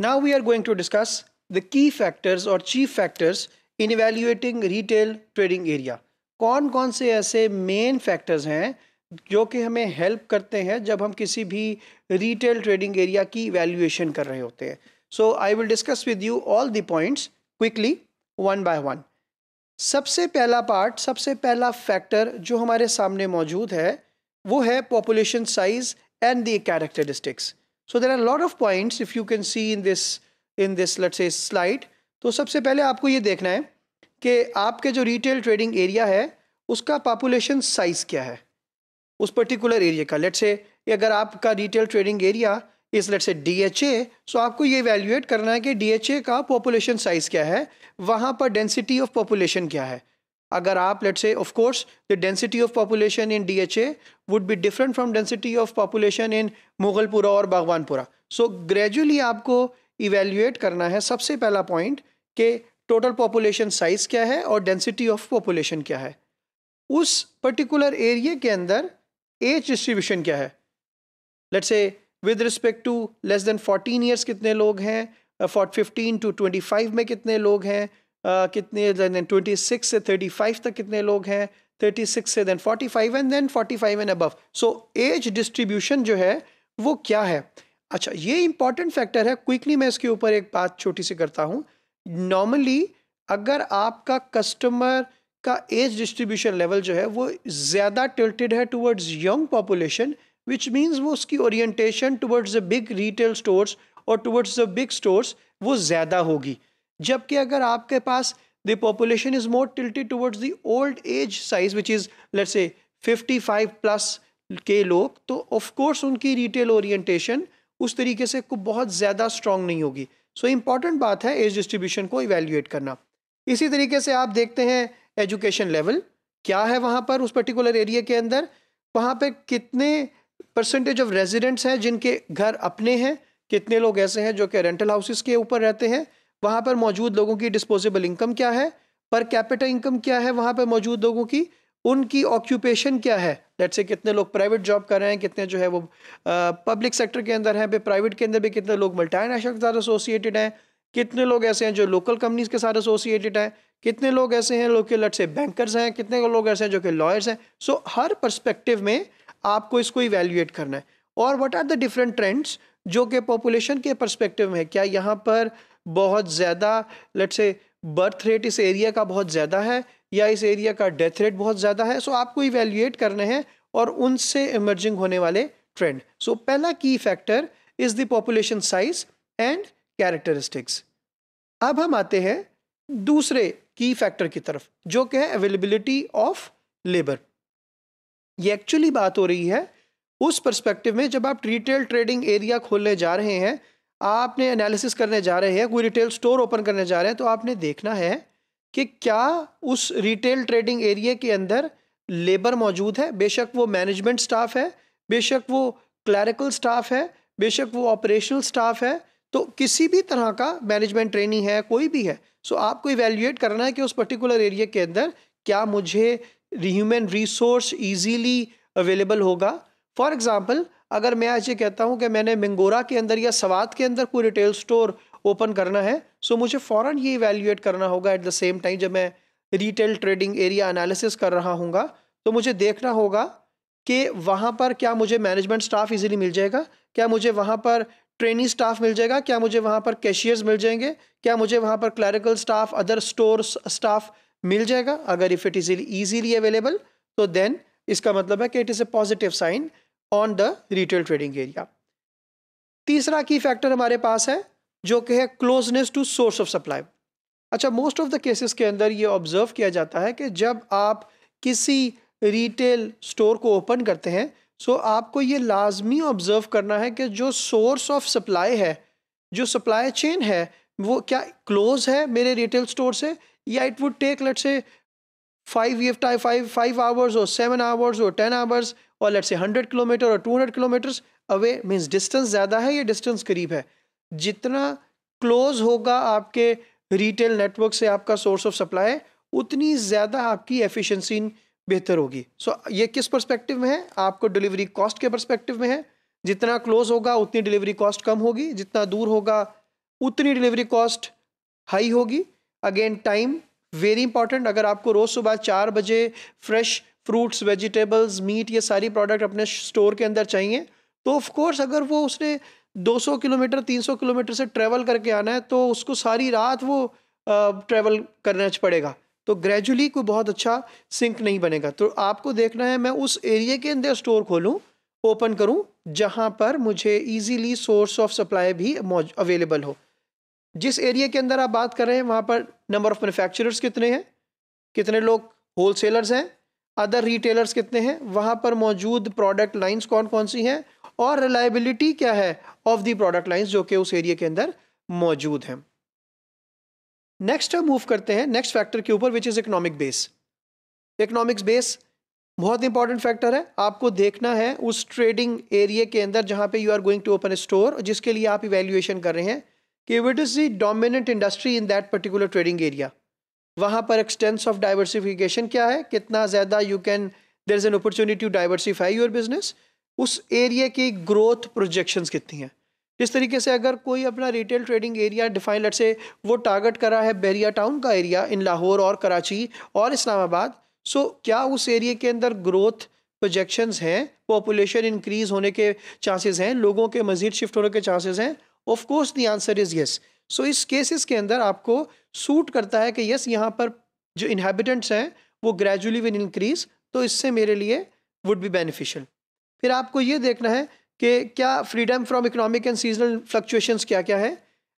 Now we are going to discuss the key factors or chief factors in evaluating retail trading area. कौन कौन से ऐसे main factors हैं जो कि हमें help करते हैं जब हम किसी भी retail trading area की evaluation कर रहे होते हैं So I will discuss with you all the points quickly one by one. सबसे पहला part, सबसे पहला factor जो हमारे सामने मौजूद है वो है population size and the characteristics. So there are lot of point if you can see in this in this lot से स्लाइड तो सबसे पहले आपको ये देखना है कि आपके जो रिटेल ट्रेडिंग एरिया है उसका पॉपुलेशन साइज़ क्या है उस पर्टिकुलर एरिया का लेट से अगर आपका रिटेल ट्रेडिंग एरिया इस let's say D H A so आपको ये वैल्यूएट करना है कि डी एच ए का पॉपुलेशन साइज़ क्या है वहाँ पर डेंसिटी ऑफ पॉपुलेशन क्या है अगर आप let's say of course the density of population in D H A would be different from density of population in Mughalpura और बागवानपुरा सो ग्रेजुअली आपको इवेल्यूएट करना है सबसे पहला पॉइंट कि टोटल पॉपुलेशन साइज क्या है और डेंसिटी ऑफ पॉपुलेशन क्या है उस पर्टिकुलर एरिए के अंदर एज डिस्ट्रीब्यूशन क्या है let's say with respect to less than fourteen years कितने लोग हैं फिफ्टीन टू ट्वेंटी फाइव में कितने लोग हैं कितने देन 26 से 35 तक कितने लोग हैं 36 से then 45 and then 45 and above so age distribution जो है वो क्या है अच्छा ये इंपॉर्टेंट फैक्टर है क्विकली मैं इसके ऊपर एक बात छोटी सी करता हूँ नॉर्मली अगर आपका कस्टमर का एज डिस्ट्रीब्यूशन लेवल जो है वो ज़्यादा टिल्टेड है towards young population which means वो उसकी orientation towards the big retail stores और टुवर्ड्स द बिग स्टोर्स वो ज़्यादा होगी जबकि अगर आपके पास the population is more tilted towards the old age size which is let's say 55 plus के लोग तो ऑफ कोर्स उनकी रिटेल ओरिएंटेशन उस तरीके से को बहुत ज़्यादा स्ट्रांग नहीं होगी सो so, इम्पॉर्टेंट बात है एज डिस्ट्रीब्यूशन को इवेल्यूएट करना इसी तरीके से आप देखते हैं एजुकेशन लेवल क्या है वहाँ पर उस पर्टिकुलर एरिया के अंदर वहाँ पर कितने परसेंटेज ऑफ रेजिडेंट्स हैं जिनके घर अपने हैं कितने लोग ऐसे हैं जो कि रेंटल हाउसेस के ऊपर रहते हैं वहाँ पर मौजूद लोगों की डिस्पोजेबल इनकम क्या है पर कैपिटल इनकम क्या है वहाँ पर मौजूद लोगों की उनकी ऑक्यूपेशन क्या है लेट से कितने लोग प्राइवेट जॉब कर रहे हैं कितने जो है वो पब्लिक सेक्टर के अंदर हैं प्राइवेट के अंदर भी कितने लोग मल्टानेशनल के साथ एसोसिएटेड हैं कितने लोग ऐसे हैं जो लोकल कंपनीज के साथ एसोसिएटेड हैं कितने लोग ऐसे हैं लोग के लट से बैंकर्स हैं कितने लोग ऐसे हैं जो कि लॉयर्स हैं सो so, हर परस्पेक्टिव में आपको इसको इवेल्यूएट करना है और what are the different trends जो कि पॉपुलेशन के परस्पेक्टिव में है क्या यहाँ पर बहुत ज़्यादा लेट से बर्थ रेट इस एरिया का बहुत ज़्यादा है या इस एरिया का डेथ रेट बहुत ज़्यादा है सो आपको इवेल्यूएट करने हैं और उनसे इमर्जिंग होने वाले ट्रेंड सो पहला key factor is the population size and characteristics अब हम आते हैं दूसरे की फैक्टर की तरफ जो कि है अवेलेबिलिटी ऑफ लेबर ये एक्चुअली बात हो रही है उस परस्पेक्टिव में जब आप रिटेल ट्रेडिंग एरिया खोलने जा रहे हैं आपने एनालिसिस करने जा रहे हैं कोई रिटेल स्टोर ओपन करने जा रहे हैं तो आपने देखना है कि क्या उस रिटेल ट्रेडिंग एरिया के अंदर लेबर मौजूद है बेशक वो मैनेजमेंट स्टाफ है बेशक वो क्लैरिकल स्टाफ है बेशक वो ऑपरेशनल स्टाफ है तो किसी भी तरह का मैनेजमेंट ट्रेनिंग है कोई भी है सो so, आपको इवेल्युएट करना है कि उस पर्टिकुलर एरिया के अंदर क्या मुझे ह्यूमन रिसोर्स ईजीली अवेलेबल होगा फॉर एग्ज़ाम्पल अगर मैं आज ये कहता हूँ कि मैंने मिंगोरा के अंदर या सवाद के अंदर कोई रिटेल स्टोर ओपन करना है सो मुझे फ़ौर ये इवेल्यूएट करना होगा एट द सेम टाइम जब मैं रिटेल ट्रेडिंग एरिया अनालिसिस कर रहा हूँ तो मुझे देखना होगा कि वहाँ पर क्या मुझे मैनेजमेंट स्टाफ इजीली मिल जाएगा क्या मुझे वहाँ पर ट्रेनिंग स्टाफ मिल जाएगा क्या मुझे वहाँ पर कैशियर्स मिल जाएंगे क्या मुझे वहाँ पर clerical staff other store staff मिल जाएगा अगर if it is easily available तो देन इसका मतलब है कि it is a positive sign on the retail trading area तीसरा की फैक्टर हमारे पास है जो कि है closeness to source of supply अच्छा मोस्ट ऑफ द केसेस के अंदर ये ऑब्जर्व किया जाता है कि जब आप किसी रिटेल स्टोर को ओपन करते हैं सो so आपको ये लाजमी ऑब्ज़र्व करना है कि जो सोर्स ऑफ सप्लाई है जो सप्लाई चेन है वो क्या क्लोज है मेरे रिटेल स्टोर से या it would take let say five five five hours और सेवन आवर्स और टेन आवर्स और लेट से हंड्रेड किलोमीटर और two hundred kilometres away means distance ज़्यादा है या डिस्टेंस करीब है जितना क्लोज होगा आपके रिटेल नेटवर्क से आपका सोर्स ऑफ सप्लाई उतनी ज़्यादा आपकी एफिशिएंसी बेहतर होगी सो so, ये किस परस्पेक्टिव में है आपको डिलीवरी कॉस्ट के परस्पेक्टिव में है जितना क्लोज होगा उतनी डिलीवरी कॉस्ट कम होगी जितना दूर होगा उतनी डिलीवरी कॉस्ट हाई होगी अगेन टाइम वेरी इंपॉर्टेंट अगर आपको रोज़ सुबह चार बजे फ्रेश फ्रूट्स वेजिटेबल्स मीट ये सारी प्रोडक्ट अपने स्टोर के अंदर चाहिए तो ऑफ कोर्स अगर वो उसने 200 किलोमीटर 300 किलोमीटर से ट्रैवल करके आना है तो उसको सारी रात वो ट्रैवल करना पड़ेगा तो ग्रेजुअली कोई बहुत अच्छा सिंक नहीं बनेगा तो आपको देखना है मैं उस एरिया के अंदर स्टोर खोलूँ ओपन करूँ जहाँ पर मुझे ईज़ीली सोर्स ऑफ सप्लाई भी अवेलेबल हो जिस एरिया के अंदर आप बात कर रहे हैं वहाँ पर नंबर ऑफ़ मैनुफैक्चरर्स कितने हैं कितने लोग होलसेलर्स हैं अदर रिटेलर्स कितने हैं वहाँ पर मौजूद प्रोडक्ट लाइंस कौन कौन सी हैं और रिलायबिलिटी क्या है ऑफ दी प्रोडक्ट लाइंस जो कि उस एरिया के अंदर मौजूद हैं नेक्स्ट हम मूव करते हैं नेक्स्ट फैक्टर के ऊपर which is economic base economics base बहुत इंपॉर्टेंट फैक्टर है आपको देखना है उस ट्रेडिंग एरिया के अंदर जहाँ पे you are going to open store जिसके लिए आप इवेल्यूएशन कर रहे हैं कि what is the dominant industry in that particular trading area वहाँ पर एक्सटेंस ऑफ डाइवर्सिफिकेशन क्या है कितना ज़्यादा you can there is an opportunity to diversify your business उस एरिया की ग्रोथ प्रोजेक्शंस कितनी हैं जिस तरीके से अगर कोई अपना रिटेल ट्रेडिंग एरिया डिफाइन लट से वो टारगेट करा है बहरिया टाउन का एरिया इन लाहौर और कराची और इस्लामाबाद सो क्या उस एरिए के अंदर ग्रोथ प्रोजेक्शन हैं पॉपुलेशन इंक्रीज होने के चांसेस हैं लोगों के मज़ीद शिफ्ट होने के चांसेस हैं of course the answer is yes so इस केसेस के अंदर आपको सूट करता है कि यस यहाँ पर जो इन्हेबिटेंट्स हैं वो ग्रेजुअली विल इंक्रीज तो इससे मेरे लिए वुड बी बेनिफिशियल फिर आपको ये देखना है कि क्या freedom from economic and seasonal fluctuations क्या क्या है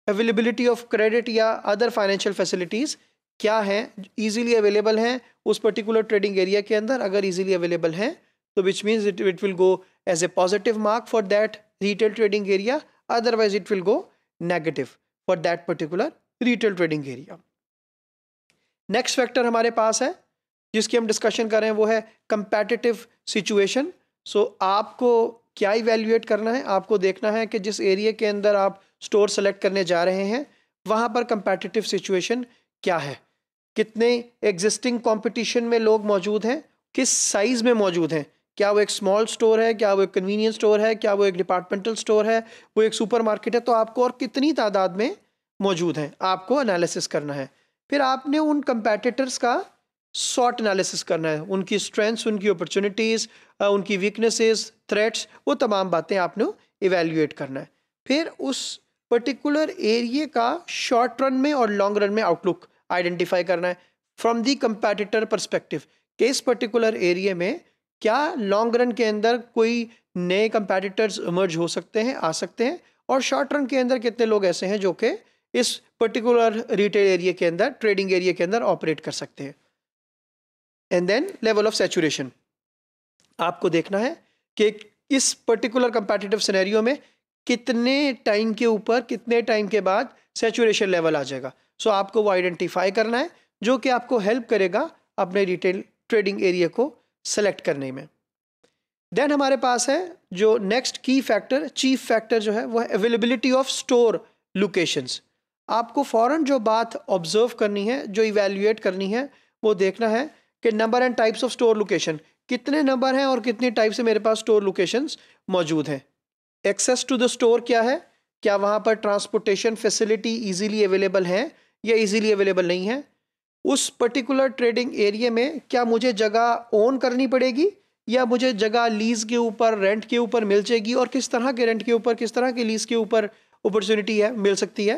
अवेलेबिलिटी ऑफ क्रेडिट या अदर फाइनेंशियल फैसिलिटीज़ क्या हैं ईजिली अवेलेबल हैं उस पर्टिकुलर ट्रेडिंग एरिया के अंदर अगर ईजिली अवेलेबल हैं तो which means it it will go as a positive mark for that retail trading area otherwise it will go negative for that particular retail trading area next factor हमारे पास है जिसकी हम डिस्कशन करें वो है कंपेटिटिव सिचुएशन सो आपको क्या इवेल्यूएट करना है आपको देखना है कि जिस एरिया के अंदर आप स्टोर सेलेक्ट करने जा रहे हैं वहाँ पर कंपेटिटिव सिचुएशन क्या है कितने एग्जिस्टिंग कंपटीशन में लोग मौजूद हैं किस साइज़ में मौजूद हैं क्या वो एक स्मॉल स्टोर है क्या वो एक कन्वीनियंस स्टोर है क्या वो एक डिपार्टमेंटल स्टोर है वो एक सुपरमार्केट है तो आपको और कितनी तादाद में मौजूद हैं आपको एनालिसिस करना है फिर आपने उन कंपेटिटर्स का शॉर्ट एनालिसिस करना है उनकी स्ट्रेंथ्स उनकी अपॉर्चुनिटीज़ उनकी वीकनेसेस थ्रेट्स वो तमाम बातें आपने इवेल्यूएट करना है फिर उस पर्टिकुलर एरिए का शॉर्ट रन में और लॉन्ग रन में आउटलुक आइडेंटिफाई करना है फ्रॉम दी कंपेटिटर परस्पेक्टिव के इस पर्टिकुलर एरिए में क्या लॉन्ग रन के अंदर कोई नए कंपेटिटर्स इमर्ज हो सकते हैं आ सकते हैं और शॉर्ट रन के अंदर कितने लोग ऐसे हैं जो कि इस पर्टिकुलर रिटेल एरिया के अंदर ट्रेडिंग एरिया के अंदर ऑपरेट कर सकते हैं and then level of saturation आपको देखना है कि इस पर्टिकुलर कंपेटिटिव सिनेरियो में कितने टाइम के ऊपर कितने टाइम के बाद सेचुरेशन लेवल आ जाएगा सो so, आपको वो आइडेंटिफाई करना है जो कि आपको हेल्प करेगा अपने रिटेल ट्रेडिंग एरिया को सेलेक्ट करने में देन हमारे पास है जो नेक्स्ट की फैक्टर चीफ फैक्टर जो है वह अवेलेबिलिटी ऑफ स्टोर लोकेशंस आपको फ़ौर जो बात ऑब्ज़र्व करनी है जो इवेल्यूएट करनी है वो देखना है कि number and types of store location कितने नंबर हैं और कितनी टाइप से मेरे पास स्टोर लोकेशंस मौजूद हैं एक्सेस टू द स्टोर क्या है क्या वहाँ पर ट्रांसपोर्टेशन फैसिलिटी इजीली अवेलेबल है या इजीली अवेलेबल नहीं है उस पर्टिकुलर ट्रेडिंग एरिया में क्या मुझे जगह ओन करनी पड़ेगी या मुझे जगह लीज़ के ऊपर रेंट के ऊपर मिल जाएगी और किस तरह के रेंट के ऊपर किस तरह के लीज़ के ऊपर अपॉर्चुनिटी है मिल सकती है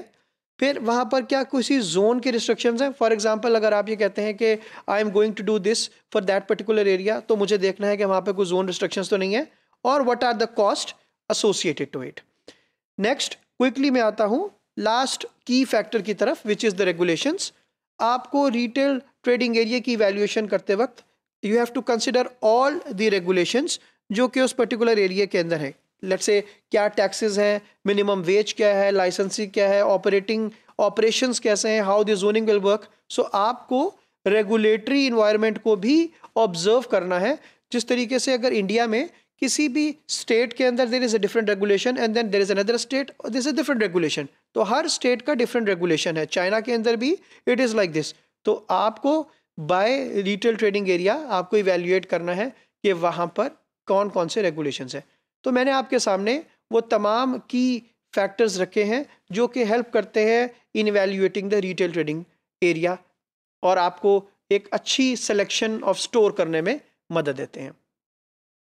फिर वहाँ पर क्या किसी जोन के रिस्ट्रिक्शंस हैं फॉर एग्जांपल अगर आप ये कहते हैं कि I am going to do this for that particular area तो मुझे देखना है कि वहाँ पर कोई जोन रिस्ट्रिक्शंस तो नहीं है और what are the cost associated to it next quickly मैं आता हूँ लास्ट की फैक्टर की तरफ विच इज़ द रेगुलेशंस आपको रिटेल ट्रेडिंग एरिया की वैल्यूएशन करते वक्त you have to consider all the regulations जो कि उस पर्टिकुलर एरिया के अंदर है लेट्स से क्या टैक्सेस हैं मिनिमम वेज क्या है लाइसेंसी क्या है ऑपरेटिंग ऑपरेशंस कैसे हैं how the zoning will work so आपको रेगुलेटरी इन्वायरमेंट को भी ऑब्जर्व करना है जिस तरीके से अगर इंडिया में किसी भी स्टेट के अंदर there is a different regulation and then there is another state और दिस इज़ डिफरेंट रेगुलेशन तो हर स्टेट का डिफरेंट रेगुलेशन है चाइना के अंदर भी इट इज़ लाइक दिस तो आपको बाय रिटेल ट्रेडिंग एरिया आपको इवेल्यूएट करना है कि वहाँ पर कौन कौन से रेगुलेशन हैं तो मैंने आपके सामने वो तमाम की फैक्टर्स रखे हैं जो कि हेल्प करते हैं in valuating the retail trading area और आपको एक अच्छी सिलेक्शन ऑफ स्टोर करने में मदद देते हैं